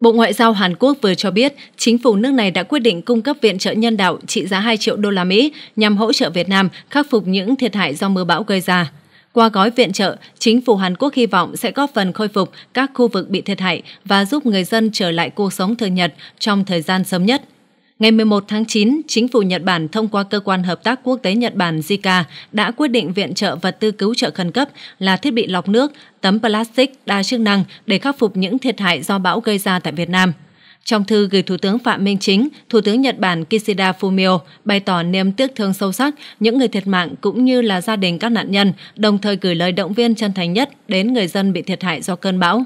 Bộ Ngoại giao Hàn Quốc vừa cho biết, chính phủ nước này đã quyết định cung cấp viện trợ nhân đạo trị giá 2 triệu đô la Mỹ nhằm hỗ trợ Việt Nam khắc phục những thiệt hại do mưa bão gây ra. Qua gói viện trợ, chính phủ Hàn Quốc hy vọng sẽ góp phần khôi phục các khu vực bị thiệt hại và giúp người dân trở lại cuộc sống thường nhật trong thời gian sớm nhất. Ngày 11 tháng 9, chính phủ Nhật Bản thông qua Cơ quan Hợp tác Quốc tế Nhật Bản JICA đã quyết định viện trợ vật tư cứu trợ khẩn cấp là thiết bị lọc nước, tấm plastic đa chức năng để khắc phục những thiệt hại do bão gây ra tại Việt Nam. Trong thư gửi Thủ tướng Phạm Minh Chính, Thủ tướng Nhật Bản Kishida Fumio bày tỏ niềm tiếc thương sâu sắc những người thiệt mạng cũng như là gia đình các nạn nhân, đồng thời gửi lời động viên chân thành nhất đến người dân bị thiệt hại do cơn bão.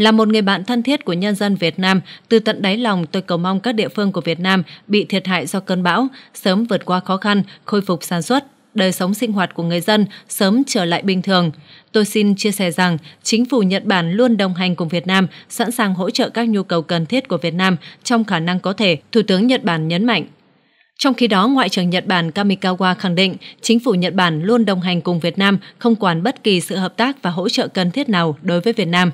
Là một người bạn thân thiết của nhân dân Việt Nam, từ tận đáy lòng tôi cầu mong các địa phương của Việt Nam bị thiệt hại do cơn bão sớm vượt qua khó khăn, khôi phục sản xuất, đời sống sinh hoạt của người dân sớm trở lại bình thường. Tôi xin chia sẻ rằng chính phủ Nhật Bản luôn đồng hành cùng Việt Nam, sẵn sàng hỗ trợ các nhu cầu cần thiết của Việt Nam trong khả năng có thể, Thủ tướng Nhật Bản nhấn mạnh. Trong khi đó, Ngoại trưởng Nhật Bản Kamikawa khẳng định chính phủ Nhật Bản luôn đồng hành cùng Việt Nam, không quản bất kỳ sự hợp tác và hỗ trợ cần thiết nào đối với Việt Nam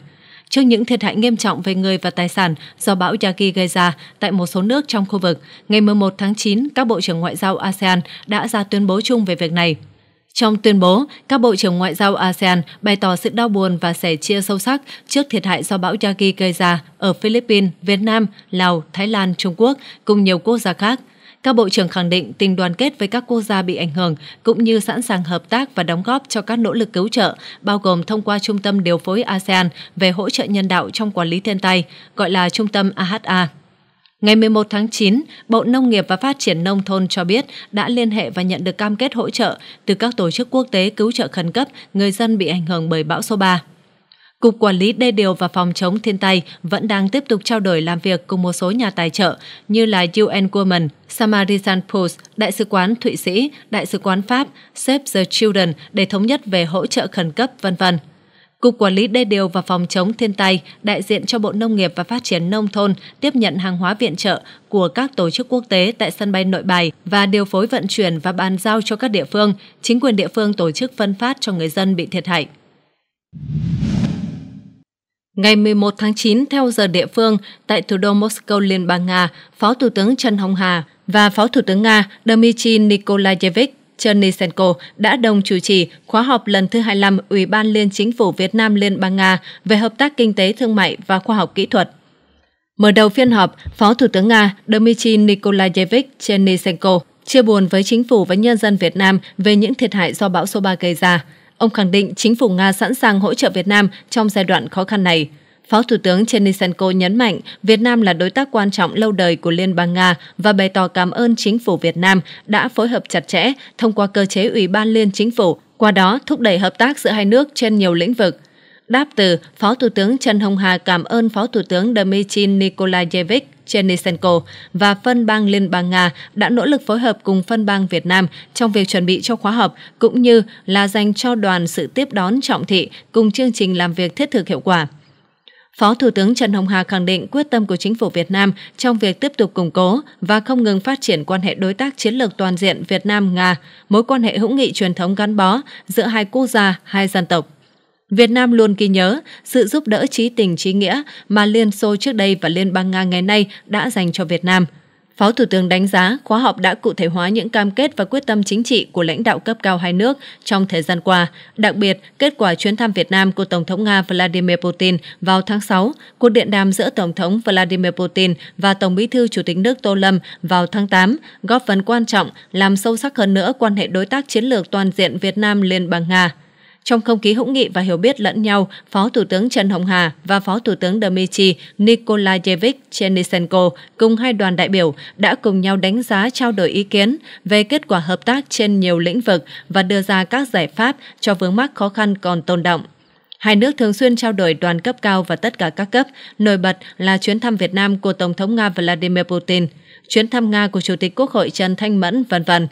trước những thiệt hại nghiêm trọng về người và tài sản do bão Yagi gây ra tại một số nước trong khu vực. Ngày 11 tháng 9, các bộ trưởng ngoại giao ASEAN đã ra tuyên bố chung về việc này. Trong tuyên bố, các bộ trưởng ngoại giao ASEAN bày tỏ sự đau buồn và sẻ chia sâu sắc trước thiệt hại do bão Yagi gây ra ở Philippines, Việt Nam, Lào, Thái Lan, Trung Quốc cùng nhiều quốc gia khác – các bộ trưởng khẳng định tình đoàn kết với các quốc gia bị ảnh hưởng cũng như sẵn sàng hợp tác và đóng góp cho các nỗ lực cứu trợ, bao gồm thông qua Trung tâm Điều phối ASEAN về hỗ trợ nhân đạo trong quản lý thiên tai, gọi là Trung tâm AHA. Ngày 11 tháng 9, Bộ Nông nghiệp và Phát triển Nông thôn cho biết đã liên hệ và nhận được cam kết hỗ trợ từ các tổ chức quốc tế cứu trợ khẩn cấp người dân bị ảnh hưởng bởi bão số 3. Cục Quản lý Đê điều và Phòng chống thiên tai vẫn đang tiếp tục trao đổi làm việc cùng một số nhà tài trợ như là UN Women, Samaritan Post, Đại sứ quán Thụy Sĩ, Đại sứ quán Pháp, Save the Children để thống nhất về hỗ trợ khẩn cấp, vân vân. Cục Quản lý Đê điều và Phòng chống thiên tai đại diện cho Bộ Nông nghiệp và Phát triển Nông thôn tiếp nhận hàng hóa viện trợ của các tổ chức quốc tế tại sân bay nội bài và điều phối vận chuyển và bàn giao cho các địa phương, chính quyền địa phương tổ chức phân phát cho người dân bị thiệt hại. Ngày 11 tháng 9 theo giờ địa phương tại thủ đô Moscow Liên bang Nga, Phó Thủ tướng Trần Hồng Hà và Phó Thủ tướng Nga Dmitry Nikolaevich Chernysenko đã đồng chủ trì khóa họp lần thứ 25 Ủy ban Liên Chính phủ Việt Nam Liên bang Nga về hợp tác kinh tế thương mại và khoa học kỹ thuật. Mở đầu phiên họp, Phó Thủ tướng Nga Dmitry Nikolaevich Chernysenko chia buồn với chính phủ và nhân dân Việt Nam về những thiệt hại do bão số 3 gây ra – Ông khẳng định chính phủ Nga sẵn sàng hỗ trợ Việt Nam trong giai đoạn khó khăn này. Phó Thủ tướng Chenisenko nhấn mạnh Việt Nam là đối tác quan trọng lâu đời của Liên bang Nga và bày tỏ cảm ơn chính phủ Việt Nam đã phối hợp chặt chẽ thông qua cơ chế Ủy ban Liên Chính phủ, qua đó thúc đẩy hợp tác giữa hai nước trên nhiều lĩnh vực. Đáp từ, Phó Thủ tướng Trần Hồng Hà cảm ơn Phó Thủ tướng Dmitry Nikolaevich Chernyshenko và phân bang Liên bang Nga đã nỗ lực phối hợp cùng phân bang Việt Nam trong việc chuẩn bị cho khóa họp cũng như là dành cho đoàn sự tiếp đón trọng thị cùng chương trình làm việc thiết thực hiệu quả. Phó Thủ tướng Trần Hồng Hà khẳng định quyết tâm của chính phủ Việt Nam trong việc tiếp tục củng cố và không ngừng phát triển quan hệ đối tác chiến lược toàn diện Việt Nam-Nga, mối quan hệ hữu nghị truyền thống gắn bó giữa hai quốc gia, hai dân tộc. Việt Nam luôn ghi nhớ sự giúp đỡ trí tình trí nghĩa mà Liên Xô trước đây và Liên bang Nga ngày nay đã dành cho Việt Nam. Phó Thủ tướng đánh giá khóa họp đã cụ thể hóa những cam kết và quyết tâm chính trị của lãnh đạo cấp cao hai nước trong thời gian qua, đặc biệt kết quả chuyến thăm Việt Nam của Tổng thống Nga Vladimir Putin vào tháng 6, cuộc điện đàm giữa Tổng thống Vladimir Putin và Tổng bí thư Chủ tịch nước Tô Lâm vào tháng 8 góp phần quan trọng làm sâu sắc hơn nữa quan hệ đối tác chiến lược toàn diện Việt Nam-Liên bang Nga. Trong không khí hữu nghị và hiểu biết lẫn nhau, Phó Thủ tướng Trần Hồng Hà và Phó Thủ tướng Dmitry Nikolayevich Chenisenko cùng hai đoàn đại biểu đã cùng nhau đánh giá trao đổi ý kiến về kết quả hợp tác trên nhiều lĩnh vực và đưa ra các giải pháp cho vướng mắc khó khăn còn tồn động. Hai nước thường xuyên trao đổi đoàn cấp cao và tất cả các cấp, nổi bật là chuyến thăm Việt Nam của Tổng thống Nga Vladimir Putin, chuyến thăm Nga của Chủ tịch Quốc hội Trần Thanh Mẫn, vân vân.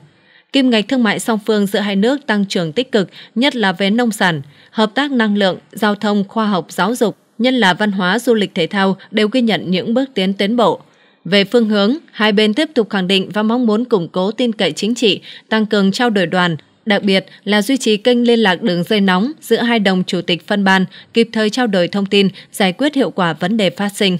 Kim ngạch thương mại song phương giữa hai nước tăng trưởng tích cực, nhất là về nông sản, hợp tác năng lượng, giao thông, khoa học, giáo dục, nhân là văn hóa, du lịch thể thao đều ghi nhận những bước tiến tiến bộ. Về phương hướng, hai bên tiếp tục khẳng định và mong muốn củng cố tin cậy chính trị, tăng cường trao đổi đoàn, đặc biệt là duy trì kênh liên lạc đường dây nóng giữa hai đồng chủ tịch phân ban, kịp thời trao đổi thông tin, giải quyết hiệu quả vấn đề phát sinh.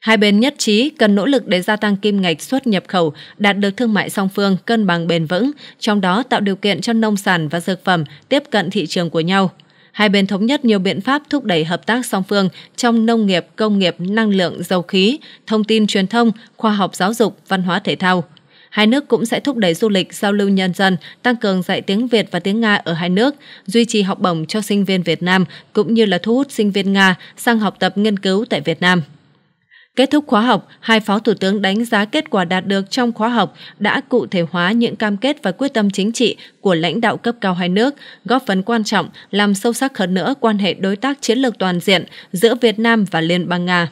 Hai bên nhất trí cần nỗ lực để gia tăng kim ngạch xuất nhập khẩu, đạt được thương mại song phương cân bằng bền vững, trong đó tạo điều kiện cho nông sản và dược phẩm tiếp cận thị trường của nhau. Hai bên thống nhất nhiều biện pháp thúc đẩy hợp tác song phương trong nông nghiệp, công nghiệp, năng lượng, dầu khí, thông tin truyền thông, khoa học giáo dục, văn hóa thể thao. Hai nước cũng sẽ thúc đẩy du lịch, giao lưu nhân dân, tăng cường dạy tiếng Việt và tiếng Nga ở hai nước, duy trì học bổng cho sinh viên Việt Nam cũng như là thu hút sinh viên Nga sang học tập nghiên cứu tại Việt Nam. Kết thúc khóa học, hai phó thủ tướng đánh giá kết quả đạt được trong khóa học đã cụ thể hóa những cam kết và quyết tâm chính trị của lãnh đạo cấp cao hai nước, góp phần quan trọng làm sâu sắc hơn nữa quan hệ đối tác chiến lược toàn diện giữa Việt Nam và Liên bang Nga.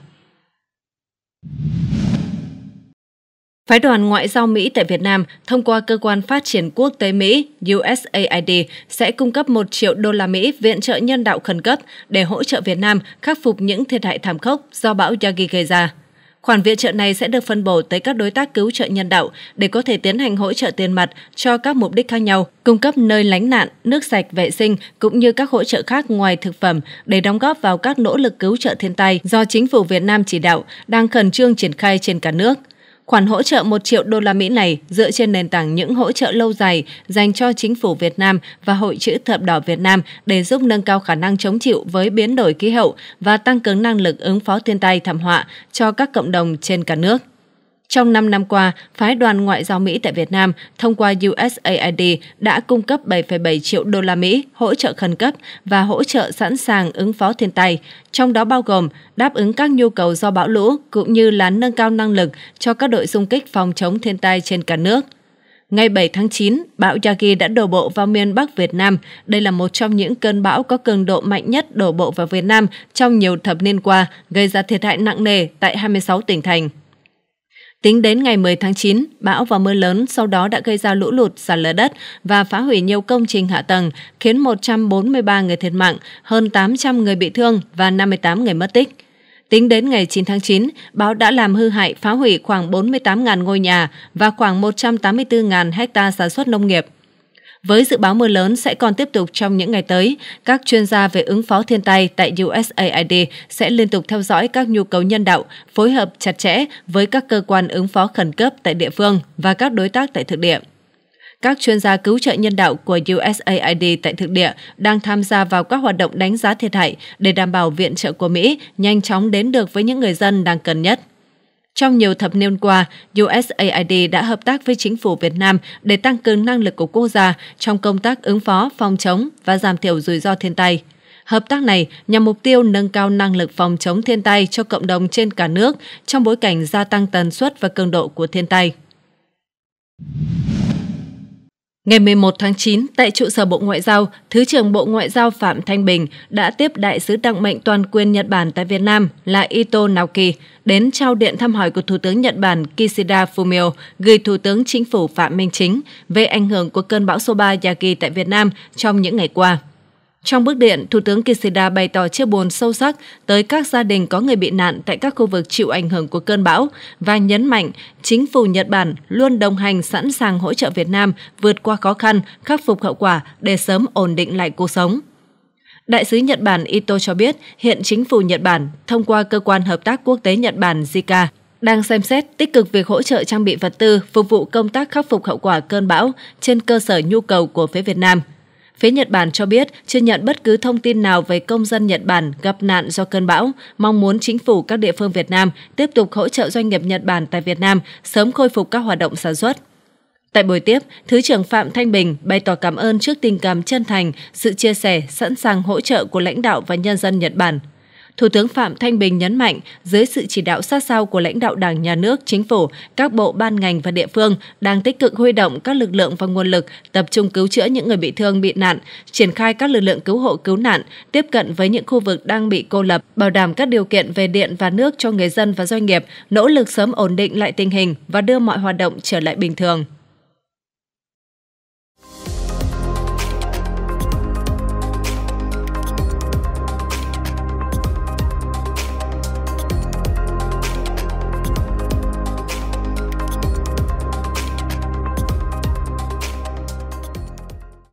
Phái đoàn Ngoại giao Mỹ tại Việt Nam thông qua Cơ quan Phát triển Quốc tế Mỹ USAID sẽ cung cấp 1 triệu đô la Mỹ viện trợ nhân đạo khẩn cấp để hỗ trợ Việt Nam khắc phục những thiệt hại thảm khốc do bão Yagi gây ra. Khoản viện trợ này sẽ được phân bổ tới các đối tác cứu trợ nhân đạo để có thể tiến hành hỗ trợ tiền mặt cho các mục đích khác nhau, cung cấp nơi lánh nạn, nước sạch, vệ sinh cũng như các hỗ trợ khác ngoài thực phẩm để đóng góp vào các nỗ lực cứu trợ thiên tai do chính phủ Việt Nam chỉ đạo đang khẩn trương triển khai trên cả nước – Khoản hỗ trợ 1 triệu đô la Mỹ này dựa trên nền tảng những hỗ trợ lâu dài dành cho chính phủ Việt Nam và Hội chữ thập đỏ Việt Nam để giúp nâng cao khả năng chống chịu với biến đổi khí hậu và tăng cường năng lực ứng phó thiên tai thảm họa cho các cộng đồng trên cả nước. Trong 5 năm qua, phái đoàn ngoại giao Mỹ tại Việt Nam thông qua USAID đã cung cấp 7,7 triệu đô la Mỹ hỗ trợ khẩn cấp và hỗ trợ sẵn sàng ứng phó thiên tai, trong đó bao gồm đáp ứng các nhu cầu do bão lũ cũng như là nâng cao năng lực cho các đội xung kích phòng chống thiên tai trên cả nước. Ngày 7 tháng 9, bão Yagi đã đổ bộ vào miền Bắc Việt Nam. Đây là một trong những cơn bão có cường độ mạnh nhất đổ bộ vào Việt Nam trong nhiều thập niên qua, gây ra thiệt hại nặng nề tại 26 tỉnh thành. Tính đến ngày 10 tháng 9, bão và mưa lớn sau đó đã gây ra lũ lụt, sạt lở đất và phá hủy nhiều công trình hạ tầng, khiến 143 người thiệt mạng, hơn 800 người bị thương và 58 người mất tích. Tính đến ngày 9 tháng 9, bão đã làm hư hại phá hủy khoảng 48.000 ngôi nhà và khoảng 184.000 hecta sản xuất nông nghiệp. Với dự báo mưa lớn sẽ còn tiếp tục trong những ngày tới, các chuyên gia về ứng phó thiên tai tại USAID sẽ liên tục theo dõi các nhu cầu nhân đạo, phối hợp chặt chẽ với các cơ quan ứng phó khẩn cấp tại địa phương và các đối tác tại thực địa các chuyên gia cứu trợ nhân đạo của USAID tại thực địa đang tham gia vào các hoạt động đánh giá thiệt hại để đảm bảo viện trợ của Mỹ nhanh chóng đến được với những người dân đang cần nhất. Trong nhiều thập niên qua, USAID đã hợp tác với chính phủ Việt Nam để tăng cường năng lực của quốc gia trong công tác ứng phó, phòng chống và giảm thiểu rủi ro thiên tai. Hợp tác này nhằm mục tiêu nâng cao năng lực phòng chống thiên tai cho cộng đồng trên cả nước trong bối cảnh gia tăng tần suất và cường độ của thiên tai. Ngày 11 tháng 9, tại trụ sở Bộ Ngoại giao, Thứ trưởng Bộ Ngoại giao Phạm Thanh Bình đã tiếp Đại sứ đặc mệnh toàn quyền Nhật Bản tại Việt Nam là Ito Naoki đến trao điện thăm hỏi của Thủ tướng Nhật Bản Kishida Fumio gửi Thủ tướng Chính phủ Phạm Minh Chính về ảnh hưởng của cơn bão số 3 Yagi tại Việt Nam trong những ngày qua. Trong bức điện, Thủ tướng Kishida bày tỏ chia buồn sâu sắc tới các gia đình có người bị nạn tại các khu vực chịu ảnh hưởng của cơn bão và nhấn mạnh chính phủ Nhật Bản luôn đồng hành sẵn sàng hỗ trợ Việt Nam vượt qua khó khăn, khắc phục hậu quả để sớm ổn định lại cuộc sống. Đại sứ Nhật Bản Ito cho biết hiện chính phủ Nhật Bản, thông qua Cơ quan Hợp tác Quốc tế Nhật Bản JICA, đang xem xét tích cực việc hỗ trợ trang bị vật tư phục vụ công tác khắc phục hậu quả cơn bão trên cơ sở nhu cầu của phía Việt Nam – Phía Nhật Bản cho biết chưa nhận bất cứ thông tin nào về công dân Nhật Bản gặp nạn do cơn bão, mong muốn chính phủ các địa phương Việt Nam tiếp tục hỗ trợ doanh nghiệp Nhật Bản tại Việt Nam sớm khôi phục các hoạt động sản xuất. Tại buổi tiếp, Thứ trưởng Phạm Thanh Bình bày tỏ cảm ơn trước tình cảm chân thành, sự chia sẻ, sẵn sàng hỗ trợ của lãnh đạo và nhân dân Nhật Bản Thủ tướng Phạm Thanh Bình nhấn mạnh, dưới sự chỉ đạo sát sao của lãnh đạo Đảng, Nhà nước, Chính phủ, các bộ ban ngành và địa phương đang tích cực huy động các lực lượng và nguồn lực tập trung cứu chữa những người bị thương bị nạn, triển khai các lực lượng cứu hộ cứu nạn, tiếp cận với những khu vực đang bị cô lập, bảo đảm các điều kiện về điện và nước cho người dân và doanh nghiệp, nỗ lực sớm ổn định lại tình hình và đưa mọi hoạt động trở lại bình thường.